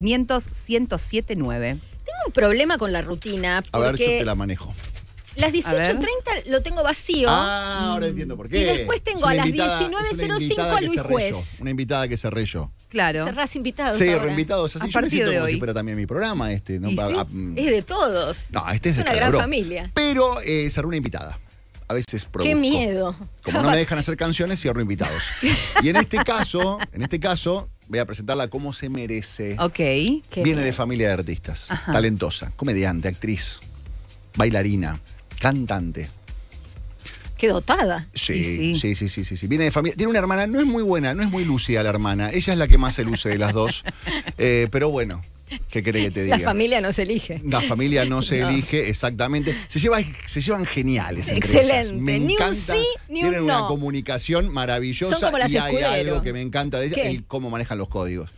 500 1079. Tengo un problema con la rutina. Porque... A ver, yo te la manejo. Las 18.30 lo tengo vacío. Ah, ahora mm. entiendo por qué. Y después tengo a las 19.05 a Luis Juez. Una invitada que cerré yo. Claro. Cerrás invitados. Sí, reinvitados. Así a yo de como hoy. Si también mi programa este. es de todos. No, este es, de una gran familia. Pero eh, cerré una invitada. A veces produzco. Qué miedo. Como no me dejan hacer canciones, cierro invitados. y en este caso, en este caso, voy a presentarla como se merece. Ok. Viene de familia de artistas. Talentosa, comediante, actriz, bailarina, cantante. Qué dotada. Sí, sí, sí, sí, sí, Viene de familia. Tiene una hermana, no es muy buena, no es muy lúcida la hermana. Ella es la que más se luce de las dos. Eh, pero bueno, ¿Qué cree que te diga? La familia no se elige. La familia no se elige, exactamente. Se, lleva, se llevan geniales. Excelente. ni un sí, ni Tienen un no. una comunicación maravillosa y hay algo que me encanta de ella, el cómo manejan los códigos.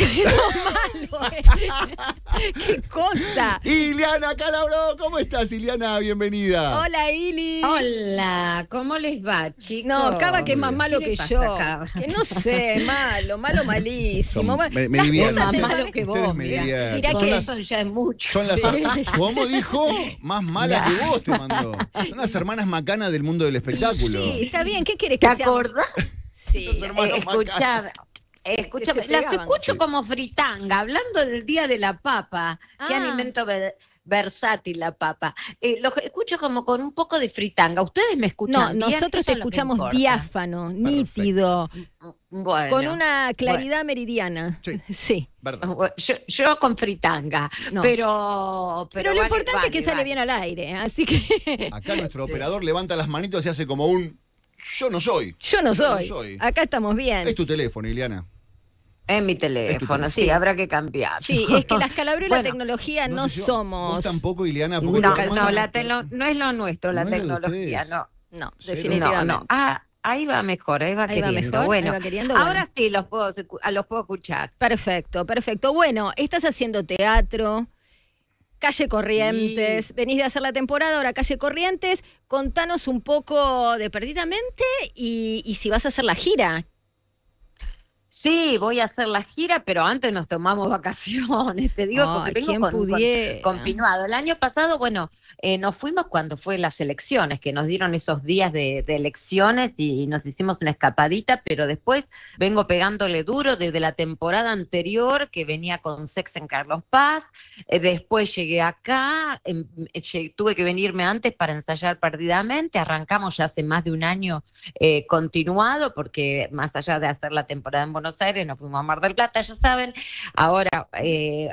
Eso malo. Eh. Qué cosa. Iliana Calabro, ¿cómo estás, Iliana? Bienvenida. Hola, Ili. Hola, ¿cómo les va, chicos? No, acaba que es más malo que yo. Que no sé, malo, malo, malísimo. me, Más malo que vos. mirá, que eso ya es mucho. Son las, ¿Cómo dijo? Más mala que vos te mandó. Son las hermanas macanas del mundo del espectáculo. Sí, está bien. ¿Qué quieres? que sea? ¿Te acordás? Sí, eh, Escúchame, las escucho como fritanga, hablando del Día de la Papa. Qué ah. alimento versátil la papa. Eh, los escucho como con un poco de fritanga. ¿Ustedes me escuchan? No, nosotros te escuchamos diáfano, nítido, mm, mm, con una claridad meridiana. Sí. Yo, con fritanga, pero, pero... lo importante es que sale bien al aire, así que... Acá nuestro operador levanta las manitos y hace como un... Yo no soy. Yo no, soy. Acá estamos bien. Es tu teléfono, Ileana Es mi teléfono, sí, habrá que cambiar. Sí, es que las calabres y la tecnología no, somos. tampoco, Ileana, no, no, la no es lo nuestro, la tecnología, no. No, definitivamente. No, ah, ahí va mejor, ahí va queriendo. mejor, bueno, ahí va queriendo, ahora sí los puedo, los puedo escuchar. Perfecto, perfecto. Bueno, estás haciendo teatro. Calle Corrientes. Venís de hacer la temporada, ahora Calle Corrientes. Contanos un poco de Perdidamente y, y, si vas a hacer la gira. Sí, voy a hacer la gira, pero antes nos tomamos vacaciones, te digo, porque vengo continuado. El año pasado, bueno, eh, nos fuimos cuando fue las elecciones, que nos dieron esos días de, elecciones y, nos hicimos una escapadita, pero después vengo pegándole duro desde la temporada anterior que venía con Sex en Carlos Paz, eh, después llegué acá, em, eh, tuve que venirme antes para ensayar perdidamente, arrancamos ya hace más de un año continuado, porque más allá de hacer la temporada en Buenos Aires, nos fuimos a Mar del Plata, ya saben, ahora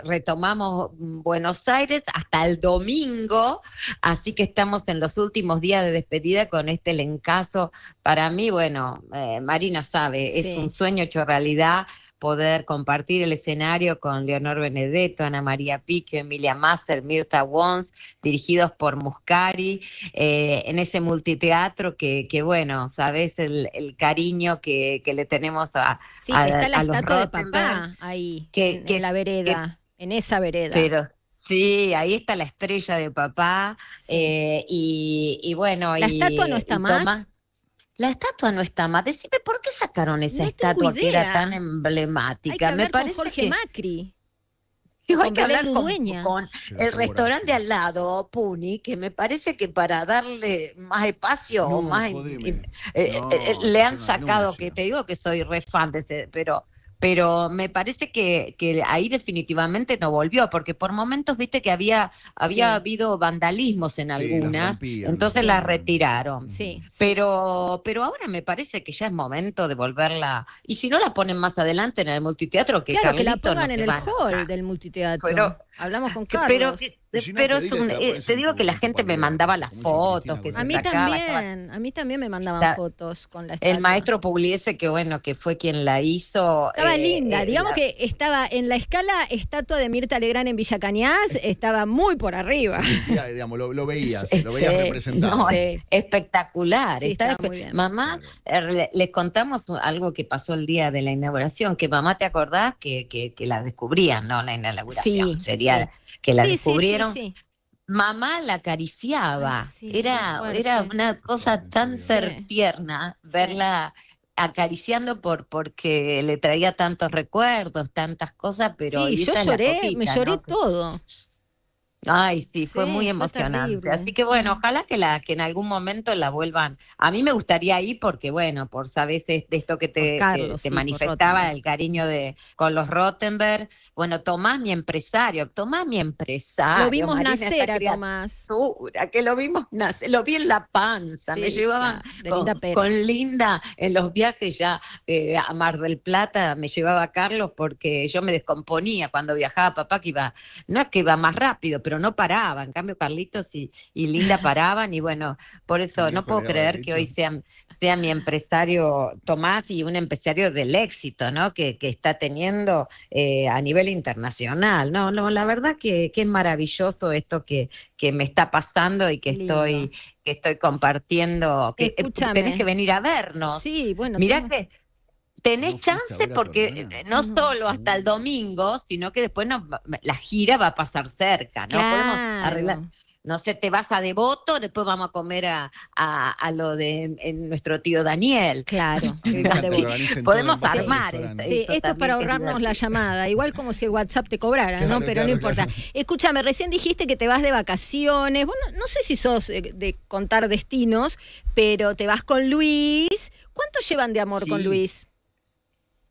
retomamos Buenos Aires hasta el domingo, Así que estamos en los últimos días de despedida con este lencazo. Para mí, bueno, eh, Marina sabe, es un sueño hecho realidad poder compartir el escenario con Leonor Benedetto, Ana María Pique, Emilia Masser, Mirta Wons, dirigidos por Muscari, eh, en ese multiteatro que, que bueno, sabes el, cariño que, le tenemos a. Sí, a, está la estatua de papá ahí, que, en, la vereda, en esa vereda. Pero, Sí, ahí está la estrella de papá. Eh, y, bueno. ¿La estatua no está más? la estatua no está más. Decime, ¿por qué sacaron esa estatua que era tan emblemática? Me parece con Jorge Macri. que hablar con, con el restaurante al lado, Puni, que me parece que para darle más espacio o más... le han sacado, que te digo que soy re fan de ese, pero pero me parece que, que, ahí definitivamente no volvió, porque por momentos viste que había, había habido vandalismos en algunas, entonces las retiraron. Sí, pero, pero ahora me parece que ya es momento de volverla, y si no la ponen más adelante en el multiteatro, que claro, que la pongan en el hall del multiteatro. Hablamos con Carlos. Eh, pero es un, te eh, digo que la gente me mandaba las fotos. a mí también, a mí también me mandaban fotos con la El maestro Pugliese, que bueno, que fue quien la hizo. Estaba eh, linda, digamos que estaba en la escala estatua de Mirta Legrand en Villa Cañas, estaba muy por arriba. digamos, lo, veías, lo veías Espectacular. Mamá, les contamos algo que pasó el día de la inauguración, que mamá te acordás que, que la descubrían, ¿no? La inauguración. Sería que la descubrieron sí. mamá la acariciaba. era, era una cosa tan tierna verla acariciando por porque le traía tantos recuerdos, tantas cosas, pero... yo lloré, me lloré todo. Ay, sí, fue muy emocionante. Así que bueno, ojalá que la que en algún momento la vuelvan. A mí me gustaría ir porque bueno, por sabes de esto que te, manifestaba el cariño de con los Rottenberg bueno, Tomás, mi empresario, Tomás, mi empresario. Lo vimos nacer a Tomás. Que lo vimos nacer, lo vi en la panza, me llevaba con, Linda en los viajes ya eh, a Mar del Plata, me llevaba a Carlos porque yo me descomponía cuando viajaba, papá que iba, no es que iba más rápido, pero no paraba, en cambio Carlitos y, Linda paraban y bueno, por eso no puedo creer que hoy sean sea mi empresario Tomás y un empresario del éxito, ¿no? Que, está teniendo eh, a nivel internacional. No, no la verdad que, es maravilloso esto que, que, me está pasando y que estoy estoy compartiendo. Que eh, tenés que venir a vernos. Sí, bueno. Mirá que tenés chance porque eh, no solo hasta el domingo, sino que después la gira va a pasar cerca, ¿no? Podemos arreglar no sé, te vas a Devoto, después vamos a comer a, lo de nuestro tío Daniel. Claro. podemos armar. Sí, esto es para ahorrarnos la llamada, igual como si el WhatsApp te cobrara, ¿no? Pero no importa. Escúchame, recién dijiste que te vas de vacaciones, bueno, no sé si sos de, contar destinos, pero te vas con Luis. ¿Cuánto llevan de amor con Luis?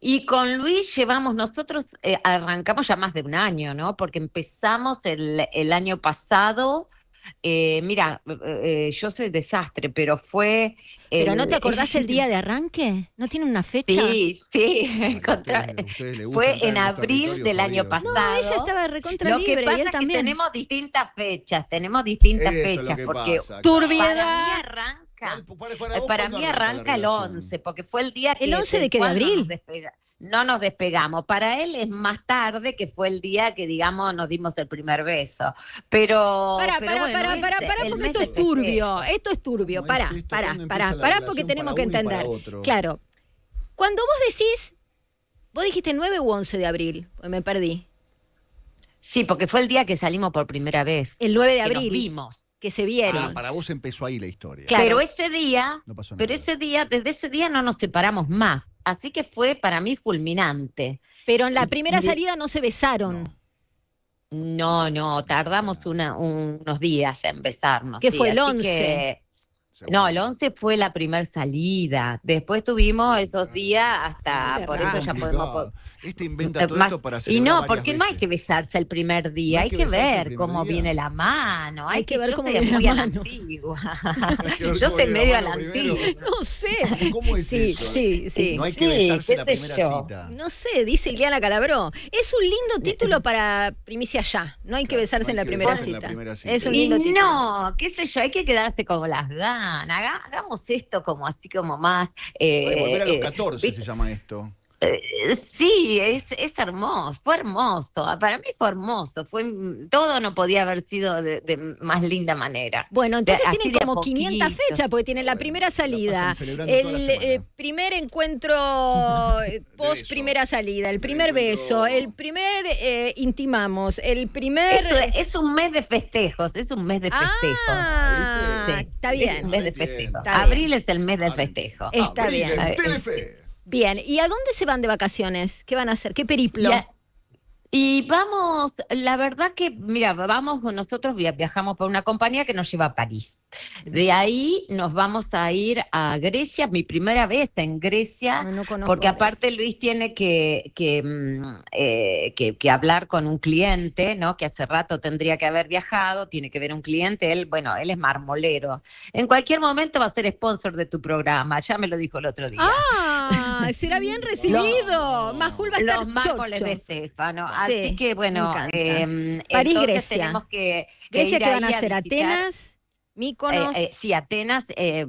Y con Luis llevamos, nosotros eh, arrancamos ya más de un año, ¿no? Porque empezamos el, el año pasado eh, mira, eh, eh, yo soy desastre, pero fue... ¿Pero no te acordás el día de arranque? ¿No tiene una fecha? Sí, sí, fue en abril del año pasado. No, ella estaba recontra Lo que pasa es que tenemos distintas fechas, tenemos distintas fechas, porque Para mí arranca, para, para mí arranca el 11, porque fue el día que... ¿El 11 de qué? ¿De abril? no nos despegamos. Para él es más tarde, que fue el día que, digamos, nos dimos el primer beso. Pero. Pará, este, pará, pará, pará, porque esto es turbio. Esto es turbio. pará, pará, pará, pará, porque tenemos que entender. Claro. Cuando vos decís. Vos dijiste 9 u 11 de abril, pues me perdí. Sí, porque fue el día que salimos por primera vez. El 9 de abril. vimos se ah, vieron. para vos empezó ahí la historia. Claro. Pero ese día, pero ese día, desde ese día no nos separamos más. Así que fue para mí fulminante. Pero en la primera salida no se besaron. No. No, tardamos unos días en besarnos. ¿Qué fue el 11? No, el 11 fue la primera salida. Después tuvimos esos días hasta, por eso ya podemos... Este inventa todo más, esto para Y no, porque no hay que besarse el primer día, hay, que, ver cómo viene la mano, hay, que, ver cómo viene muy la mano. yo soy medio a la antigua. No sé. ¿Cómo es sí, eso? Sí, sí. No hay que besarse la primera cita. No sé, dice Ileana Calabró. Es un lindo este título para Primicia Ya. No hay que besarse en, la que besarse en la primera cita. Es un lindo título. No, qué sé yo, hay que quedarse con las ganas hagamos esto como así como más... Eh, volver a los 14 eh, se llama esto. Eh, sí, es, hermoso, fue hermoso, ah, para mí fue hermoso, fue mm, todo no podía haber sido de, más linda manera. Bueno, entonces tienen como 500 fechas, porque tienen la primera salida, el eh, primer encuentro eh, post primera salida, el primer beso, el primer intimamos, el primer... Es, un mes de festejos, es un mes de festejos. Ah, está bien. Abril es el mes de festejo. Está bien. Ah, Bien, ¿y a dónde se van de vacaciones? ¿Qué van a hacer? ¿Qué periplo? Y vamos, la verdad que, mira, vamos, nosotros viajamos por una compañía que nos lleva a París. De ahí nos vamos a ir a Grecia, mi primera vez en Grecia, porque aparte Luis tiene mm, eh, que, que, hablar con un cliente, ¿no? Que hace rato tendría que haber viajado, tiene que ver un cliente, él, bueno, él es marmolero. En cualquier momento va a ser sponsor de tu programa, ya me lo dijo el otro día. Ah, será bien recibido. Majul va a estar Los de Estefano. Así que bueno, eh, París, Grecia. Tenemos que, Grecia que van a hacer Atenas. Míconos. Eh, eh, sí, Atenas, eh,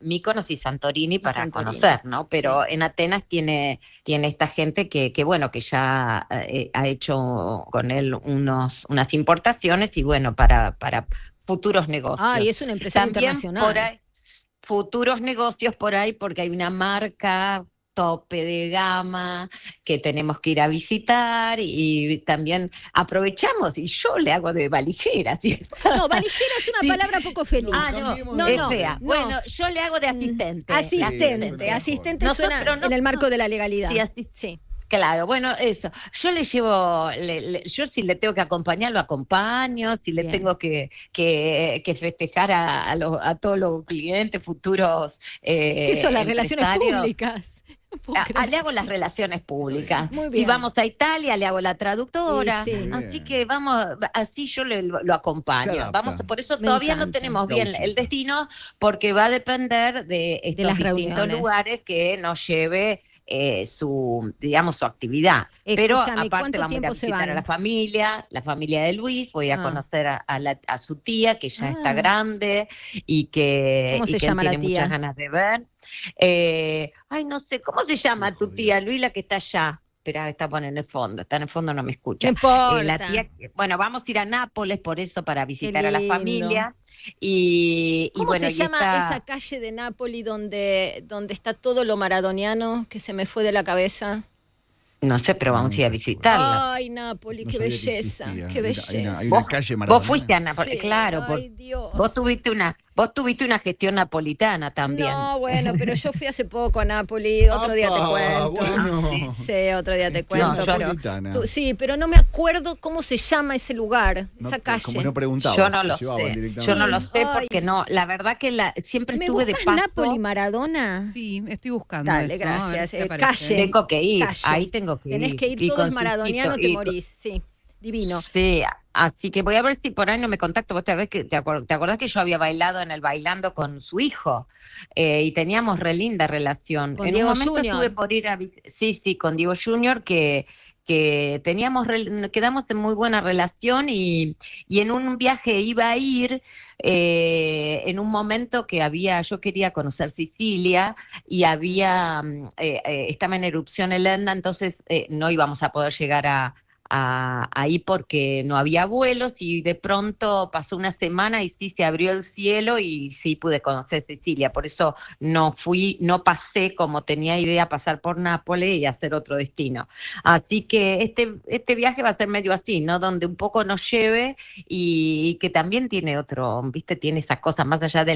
Míconos y Santorini para conocer, ¿no? Pero en Atenas tiene, tiene esta gente que, que bueno, que ya eh, ha hecho con él unos, unas importaciones y bueno, para, para futuros negocios. Ah, y es una empresa internacional futuros negocios por ahí porque hay una marca tope de gama que tenemos que ir a visitar y también aprovechamos y yo le hago de valijera. ¿sí? No, valijera es una palabra poco feliz. Ah, no, no, fea. Bueno, yo le hago de mm. asistente. Asistente, asistente suena, en el marco de la legalidad. Sí, Claro, bueno, eso. Yo le llevo, yo si le tengo que acompañar, lo acompaño, si le tengo que, que, festejar a, a todos los clientes, futuros... Eh, ¿Qué son las relaciones públicas? Ah, ah, le hago las relaciones públicas. Si vamos a Italia, le hago la traductora. Así que vamos, así yo lo acompaño. Vamos, por eso todavía no tenemos bien el destino, porque va a depender de estos distintos lugares que nos lleve eh, su, digamos, su actividad. Pero aparte vamos a visitar a la familia, la familia de Luis, voy a ah. conocer a, su tía que ya está ah. grande y que, tiene muchas ganas de ver. Eh, ay, no sé, ¿cómo se llama tu tía, Luis, la que está allá? Espera, está bueno, en el fondo, está en el fondo, no me escucha. Eh, bueno, vamos a ir a Nápoles por eso, para visitar a la familia. Y, ¿Cómo se llama esa calle de Nápoles donde, donde está todo lo maradoniano que se me fue de la cabeza? No sé, pero vamos a ir a visitarla. Ay, Nápoles, qué belleza, qué belleza. ¿Vos, fuiste a Nápoles, claro. vos tuviste una, Vos tuviste una gestión napolitana también. No, bueno, pero yo fui hace poco a Napoli. otro día te cuento. Sí, otro día te cuento. pero, sí, pero no me acuerdo cómo se llama ese lugar, esa calle. Como no preguntaba. Yo no lo sé. Yo no lo sé porque no, la verdad que la, siempre estuve de paso. Nápoli, Maradona? Sí, estoy buscando. Dale, gracias. Eh, calle. Tengo que ir, ahí tengo que ir. Tenés que ir, todos maradoniano, te morís, sí divino. Sí, así que voy a ver si por ahí no me contacto. Vos te, que, te, acordás que yo había bailado en el bailando con su hijo eh, y teníamos re linda relación. Con en un momento Junior. estuve por ir a sí, sí, con Diego Junior que que teníamos quedamos en muy buena relación y, en un viaje iba a ir eh, en un momento que había yo quería conocer Sicilia y había mm, eh, estaba en erupción el Enda entonces no íbamos a poder llegar a ahí porque no había vuelos y de pronto pasó una semana y sí se abrió el cielo y sí pude conocer Sicilia. Por eso no fui, no pasé como tenía idea pasar por Nápoles y hacer otro destino. Así que este, este viaje va a ser medio así, ¿no? Donde un poco nos lleve y, que también tiene otro, viste, tiene esa cosa más allá de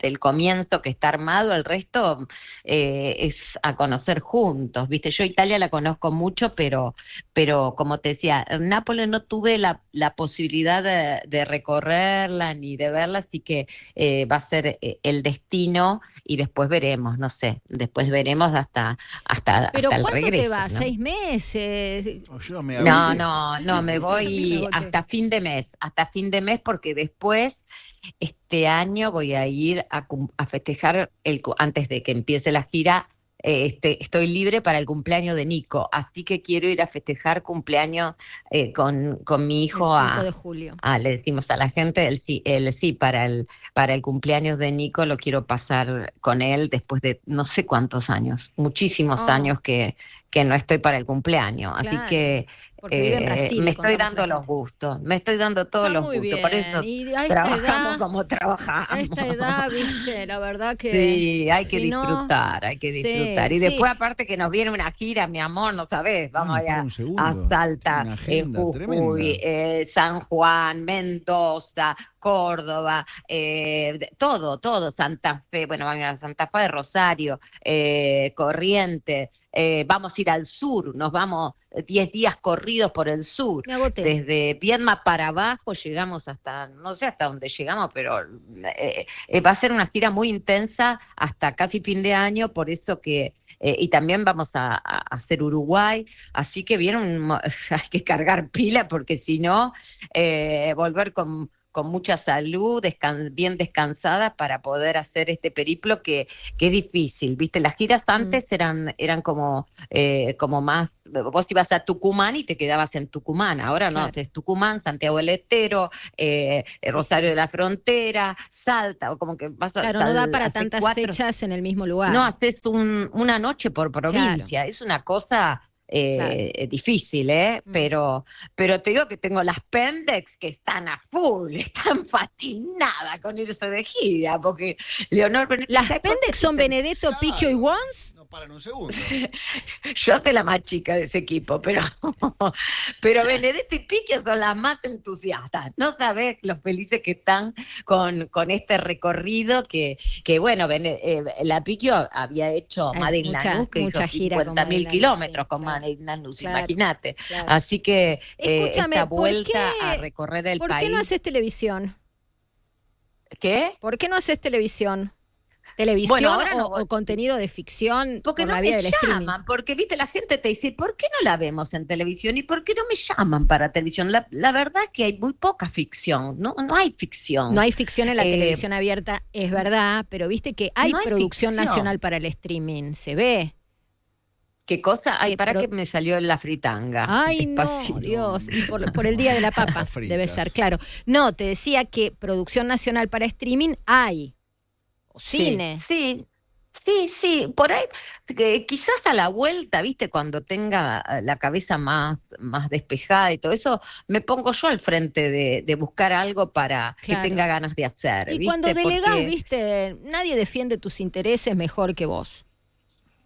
del comienzo que está armado, el resto eh, es a conocer juntos, viste. Yo Italia la conozco mucho, pero, pero como te decía, Nápoles no tuve la, posibilidad de, recorrerla ni de verla, así que eh, va a ser eh, el destino y después veremos, no sé, después veremos hasta, hasta, el regreso. cuánto te va? ¿Seis meses? Oh, no, no, no, me voy, hasta fin de mes, hasta fin de mes porque después este año voy a ir a, a festejar el, antes de que empiece la gira este, estoy libre para el cumpleaños de Nico, así que quiero ir a festejar cumpleaños eh, con, con, mi hijo. El 5 de julio. Ah, le decimos a la gente, el sí, para, el, para el cumpleaños de Nico lo quiero pasar con él después de no sé cuántos años, muchísimos oh. años que, que no estoy para el cumpleaños. Así que eh, me estoy dando los gustos, me estoy dando todos ah, los gustos. Por eso trabajamos como trabajamos. esta edad, viste, la verdad que. Sí, hay que disfrutar, hay que disfrutar. y después, aparte, que nos viene una gira, mi amor, no sabes, ah, vamos allá a Salta, en Jujuy, eh, San Juan, Mendoza, Córdoba, eh, todo, todo, Santa Fe, bueno, van a Santa Fe de Rosario, eh, Corriente, eh, vamos a ir al sur, nos vamos 10 días corridos por el sur. Desde Viena para abajo llegamos hasta, no sé hasta dónde llegamos, pero va a ser una gira muy intensa hasta casi fin de año, por esto que, y también vamos a, hacer Uruguay, así que bien, hay que cargar pila porque si no, volver con con mucha salud, bien descansada para poder hacer este periplo que, que es difícil, ¿viste? Las giras mm. antes eran, eran como, eh, como más, vos ibas a Tucumán y te quedabas en Tucumán, ahora no, haces Tucumán, Santiago del Estero, eh, eh, Rosario de la Frontera, Salta, o como que vas a... Claro, no da para tantas fechas en el mismo lugar. No, haces una noche por provincia, es una cosa eh, difícil, ¿eh? Mm. Pero, pero te digo que tengo las Pendex que están a full, están fascinadas con irse de gira, porque Leonor... ¿Las Pendex son Benedetto, Picchio y Wons? un segundo. Yo soy la más chica de ese equipo, pero, pero y Piquio son las más entusiastas. No sabes los felices que están con, con este recorrido que, que bueno, eh, la Piquio había hecho Madrid in que mil kilómetros con Madrid in imagínate. Así que eh, esta vuelta a recorrer el país. ¿Por qué no haces televisión? ¿Qué? ¿Por qué no haces televisión? televisión o, contenido de ficción porque no la me llaman, Porque viste, la gente te dice, ¿por qué no la vemos en televisión? ¿Y por qué no me llaman para televisión? La, verdad es que hay muy poca ficción, no, no hay ficción. No hay ficción en la eh, televisión abierta, es verdad, pero viste que hay, producción nacional para el streaming, se ve. ¿Qué cosa? Ay, para que me salió la fritanga. Ay, no, Dios. por, el Día de la Papa, debe ser, claro. No, te decía que producción nacional para streaming hay cine. Sí, sí, sí. Por ahí, eh, quizás a la vuelta, viste, cuando tenga eh, la cabeza más, más despejada y todo eso, me pongo yo al frente de, buscar algo para que tenga ganas de hacer. Y cuando delegás, viste, nadie defiende tus intereses mejor que vos.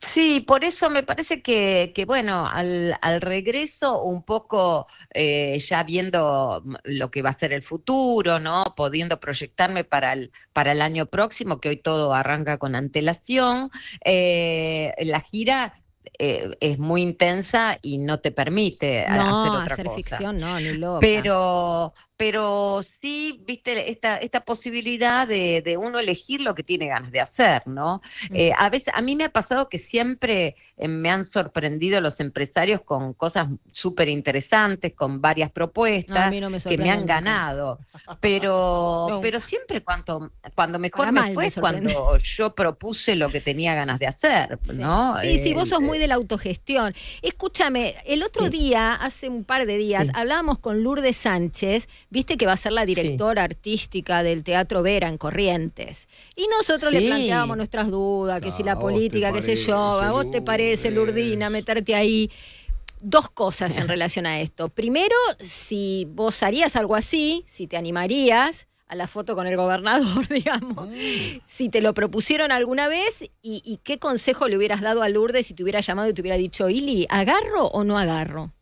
Sí, por eso me parece que, bueno, al, regreso un poco eh, ya viendo lo que va a ser el futuro, ¿no? Pudiendo proyectarme para el, para el año próximo, que hoy todo arranca con antelación, eh, la gira eh, es muy intensa y no te permite hacer otra hacer ficción, no, ni lo... Pero, pero sí, viste, esta, esta posibilidad de, de, uno elegir lo que tiene ganas de hacer, ¿no? Mm. Eh, a veces, a mí me ha pasado que siempre eh, me han sorprendido los empresarios con cosas súper interesantes, con varias propuestas que me han ganado, pero, pero siempre cuando cuando mejor me fue, cuando yo propuse lo que tenía ganas de hacer, ¿no? Sí, sí, vos sos eh, muy de la autogestión. Escúchame, el otro día, hace un par de días, hablábamos con Lourdes Sánchez, viste que va a ser la directora artística del Teatro Vera en Corrientes. Y nosotros le planteábamos nuestras dudas, que si la ah, política, qué sé yo, a vos te parece, Lurdina, meterte ahí. Dos cosas en relación a esto. Primero, si vos harías algo así, si te animarías, a la foto con el gobernador, digamos. Ah. Si te lo propusieron alguna vez y, y, qué consejo le hubieras dado a Lourdes si te hubiera llamado y te hubiera dicho, Ili, ¿agarro o no agarro?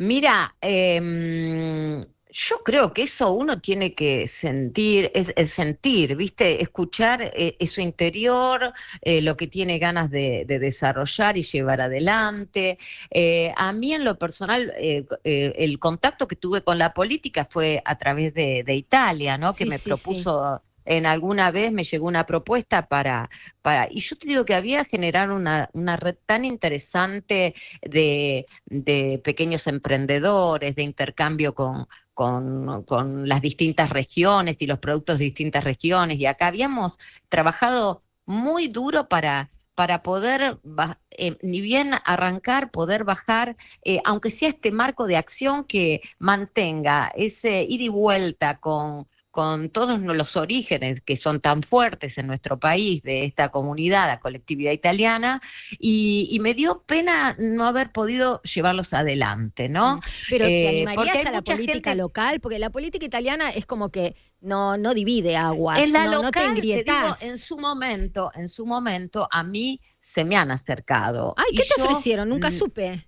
Mira, em, yo creo que eso uno tiene que sentir, es, sentir, ¿viste? Escuchar eh, eso interior, eh, lo que tiene ganas de, desarrollar y llevar adelante. Eh, a mí, en lo personal, el contacto que tuve con la política fue a través de, Italia, ¿no? Que me propuso en alguna vez me llegó una propuesta para, para y yo te digo que había generado una, red tan interesante de, de pequeños emprendedores, de intercambio con, con, las distintas regiones y los productos de distintas regiones, y acá habíamos trabajado muy duro para para poder, eh, ni bien arrancar, poder bajar, eh, aunque sea este marco de acción que mantenga ese ir y vuelta con, con todos los orígenes que son tan fuertes en nuestro país de esta comunidad, la colectividad italiana, y, me dio pena no haber podido llevarlos adelante, ¿no? Mm. Pero te eh, animarías a la política local, porque la política italiana es como que no, no divide aguas, en no, te engrietas. en su momento, en su momento, a mí se me han acercado. Ay, ¿qué te ofrecieron? Nunca mm, supe.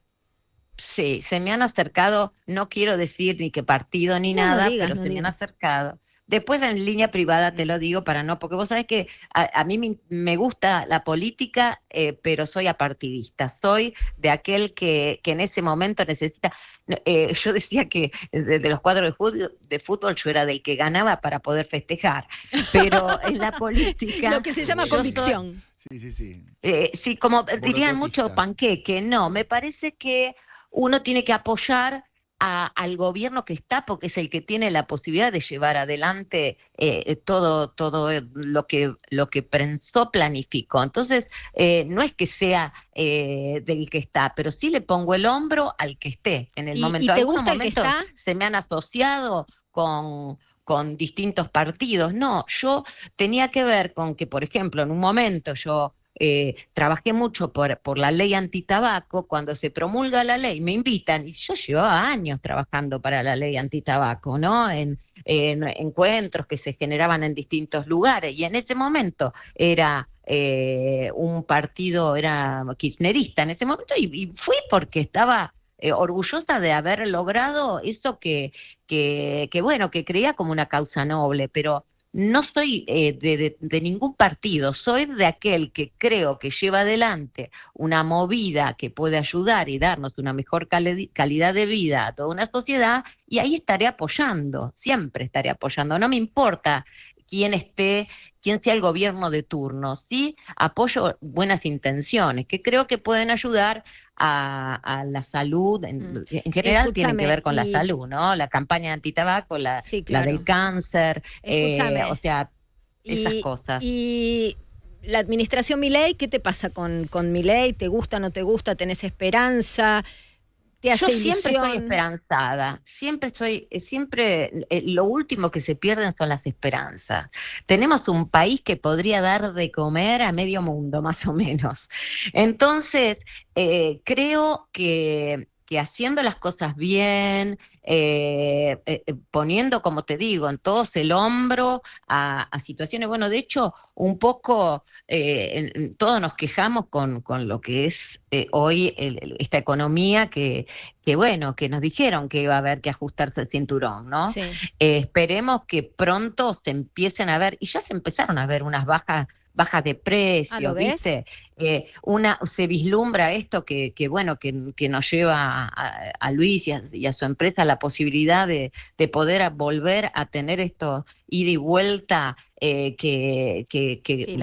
Sí, se me han acercado, no quiero decir ni qué partido ni nada, pero se me han acercado Después en línea privada te lo digo para no, porque vos sabés que a, mí me, gusta la política, eh, pero soy apartidista, soy de aquel que, que en ese momento necesita... Eh, yo decía que desde los cuadros de fútbol, yo era del que ganaba para poder festejar, pero en la política... lo que se llama convicción. sí, sí, sí. Eh, sí, como dirían muchos panqueque, no, me parece que uno tiene que apoyar al gobierno que está, porque es el que tiene la posibilidad de llevar adelante eh, eh, todo, todo eh, lo que, lo que pensó, planificó. Entonces, no es que sea del que está, pero sí le pongo el hombro al que esté en el momento. te gusta el que Se me han asociado con con distintos partidos. No, yo tenía que ver con que, por ejemplo, en un momento yo eh, trabajé mucho por, por la ley antitabaco, cuando se promulga la ley me invitan, y yo llevaba años trabajando para la ley antitabaco, ¿no? En, encuentros que se generaban en distintos lugares, y en ese momento era eh, un partido, era kirchnerista en ese momento, y, fui porque estaba eh, orgullosa de haber logrado eso que, que, que, bueno, que creía como una causa noble, pero no soy eh, de, ningún partido, soy de aquel que creo que lleva adelante una movida que puede ayudar y darnos una mejor calidad de vida a toda una sociedad y ahí estaré apoyando, siempre estaré apoyando. No me importa quién esté, quién sea el gobierno de turno, sí apoyo buenas intenciones, que creo que pueden ayudar a, la salud, mm. en, general tienen que ver con la salud, ¿no? La campaña de antitabaco, la, del cáncer, eh, o sea, esas cosas. Y la administración Milei, ¿qué te pasa con, con ¿Te gusta, no te gusta? ¿Tenés esperanza? Yo siempre estoy esperanzada, siempre estoy, eh, siempre eh, lo último que se pierden son las esperanzas. Tenemos un país que podría dar de comer a medio mundo, más o menos. Entonces, eh, creo que haciendo las cosas bien, eh, eh, eh, poniendo, como te digo, en todos el hombro a, situaciones, bueno, de hecho, un poco todos nos quejamos con, lo que es hoy esta economía que, que, bueno, que nos dijeron que iba a haber que ajustarse el cinturón, ¿no? esperemos que pronto se empiecen a ver, y ya se empezaron a ver unas bajas bajas de ah, precios, ¿viste? Eh, una, se vislumbra esto que, que bueno, que, nos lleva a, Luis y a, su empresa la posibilidad de, poder volver a tener esto ida y vuelta eh, que, que,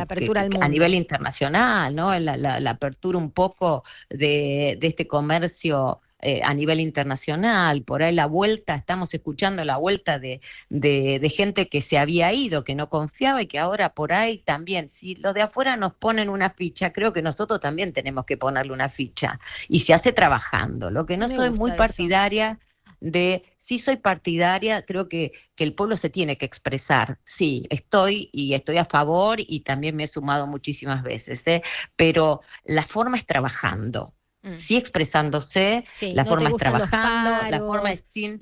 a nivel internacional, ¿no? La, apertura un poco de, de este comercio eh, a nivel internacional, por ahí la vuelta, estamos escuchando la vuelta de, de, gente que se había ido, que no confiaba y que ahora por ahí también, si los de afuera nos ponen una ficha, creo que nosotros también tenemos que ponerle una ficha y se hace trabajando, lo que no estoy soy muy partidaria. de sí soy partidaria, creo que, el pueblo se tiene que expresar, sí, estoy y estoy a favor y también me he sumado muchísimas veces, ¿eh? pero la forma es trabajando. Mm. Sí expresándose, la forma es trabajando, la forma es sin,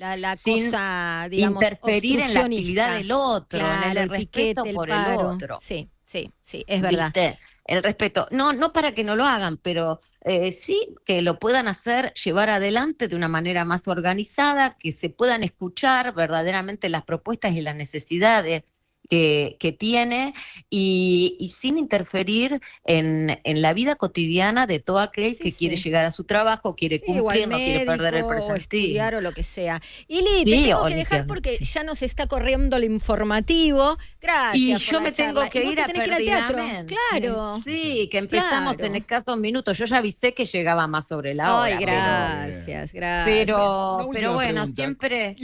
interferir en la actividad del otro, en el, respeto por el, otro. Sí, sí, sí, es verdad. El respeto, no, no para que no lo hagan, pero eh, sí que lo puedan hacer, llevar adelante de una manera más organizada, que se puedan escuchar verdaderamente las propuestas y las necesidades que, tiene y, sin interferir en, la vida cotidiana de todo aquel que quiere llegar a su trabajo, quiere cumplir, no quiere perder el prestigio. o lo que sea. y te tengo que dejar porque ya nos está corriendo el informativo. Gracias. Y yo me tengo que ir, a Claro. Sí, que empezamos en escasos minutos. Yo ya avisé que llegaba más sobre la hora. gracias, gracias. Pero, bueno, siempre.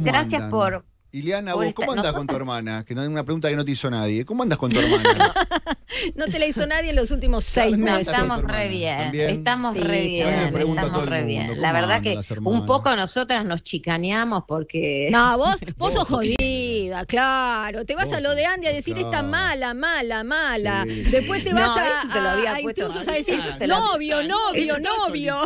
Gracias por Ileana, vos, ¿cómo andas con tu hermana? Que no es una pregunta que no te hizo nadie. ¿Cómo andas con tu hermana? no te la hizo nadie en los últimos seis meses. Estamos re bien. Estamos re bien. Estamos re bien. La verdad que un poco nosotras nos chicaneamos porque. No, vos, vos sos jodido claro. Te vas a lo de Andy a decir, esta mala, mala, mala. Después te vas a, decir, novio, novio, novio.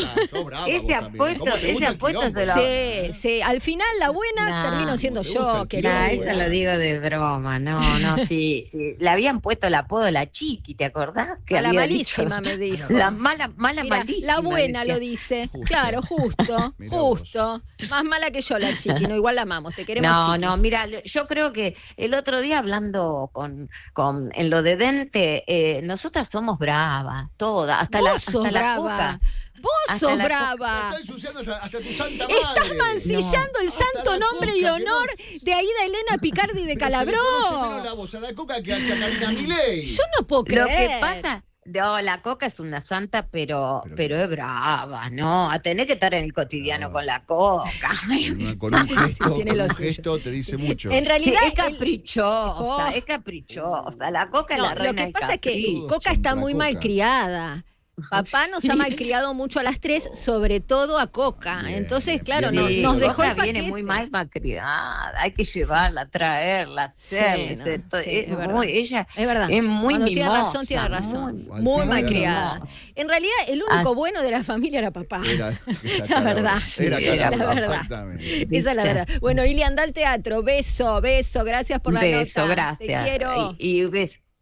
Ese apuesto, ese apuesto se lo... Sí, sí. Al final la buena termino siendo yo, que No, eso lo digo de broma, no, no, sí, Le habían puesto el apodo La Chiqui, ¿te acordás? Que la malísima me dijo. La mala, mala malísima. La buena lo dice. Claro, justo, justo. Más mala que yo la Chiqui, no, igual la amamos, te queremos No, no, mira, yo creo creo que el otro día hablando con, con en lo de Dente, eh, nosotras somos bravas, todas, hasta la, hasta brava. la Vos sos brava. Estás ensuciando hasta tu santa Estás mancillando el santo nombre y honor de Aida Elena Picardi de Calabró. Yo no puedo creer. que pasa no, la coca es una santa, pero, pero, es brava, ¿no? A tener que estar en el cotidiano ah. con la coca. Con un te dice mucho. En realidad es caprichosa, es caprichosa. La coca Lo que pasa es que coca está muy mal criada. Papá nos ha malcriado mucho a las tres, sobre todo a Coca. Entonces, claro, nos, dejó Coca viene muy mal malcriada, hay que llevarla, traerla, hacerle. es, ella es, verdad. muy tiene razón, tiene razón. Muy, malcriada. en realidad, el único bueno de la familia era papá. la verdad. Era, la verdad. Esa es la verdad. Bueno, Ilian, anda al teatro. Beso, beso. Gracias por la nota. Gracias. Te quiero. Y,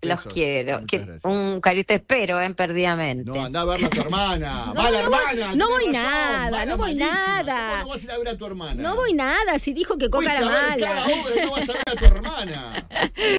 los quiero. un carito espero, ¿eh? Perdidamente. No, anda a verla a tu hermana. no, mala no, hermana. No voy nada, no voy nada. ¿Cómo no vas a ir a ver a tu hermana? No voy nada, si dijo que coca la mala. Cada obra no vas a ver a tu hermana.